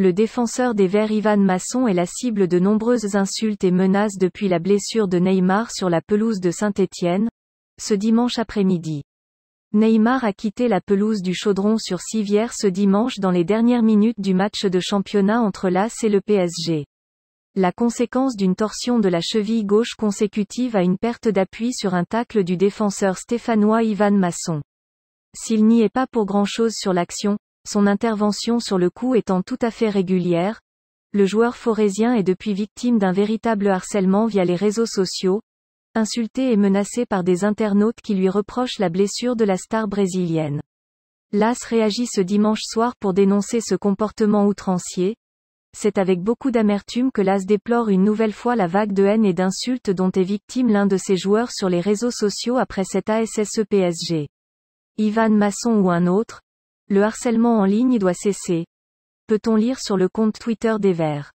Le défenseur des Verts Ivan Masson est la cible de nombreuses insultes et menaces depuis la blessure de Neymar sur la pelouse de Saint-Étienne, ce dimanche après-midi. Neymar a quitté la pelouse du Chaudron sur Civière ce dimanche dans les dernières minutes du match de championnat entre l'AS et le PSG. La conséquence d'une torsion de la cheville gauche consécutive à une perte d'appui sur un tacle du défenseur stéphanois Ivan Masson. S'il n'y est pas pour grand-chose sur l'action, son intervention sur le coup étant tout à fait régulière, le joueur forésien est depuis victime d'un véritable harcèlement via les réseaux sociaux, insulté et menacé par des internautes qui lui reprochent la blessure de la star brésilienne. L'AS réagit ce dimanche soir pour dénoncer ce comportement outrancier. C'est avec beaucoup d'amertume que l'AS déplore une nouvelle fois la vague de haine et d'insultes dont est victime l'un de ses joueurs sur les réseaux sociaux après cet ASSE PSG. Ivan Masson ou un autre, le harcèlement en ligne doit cesser. Peut-on lire sur le compte Twitter des Verts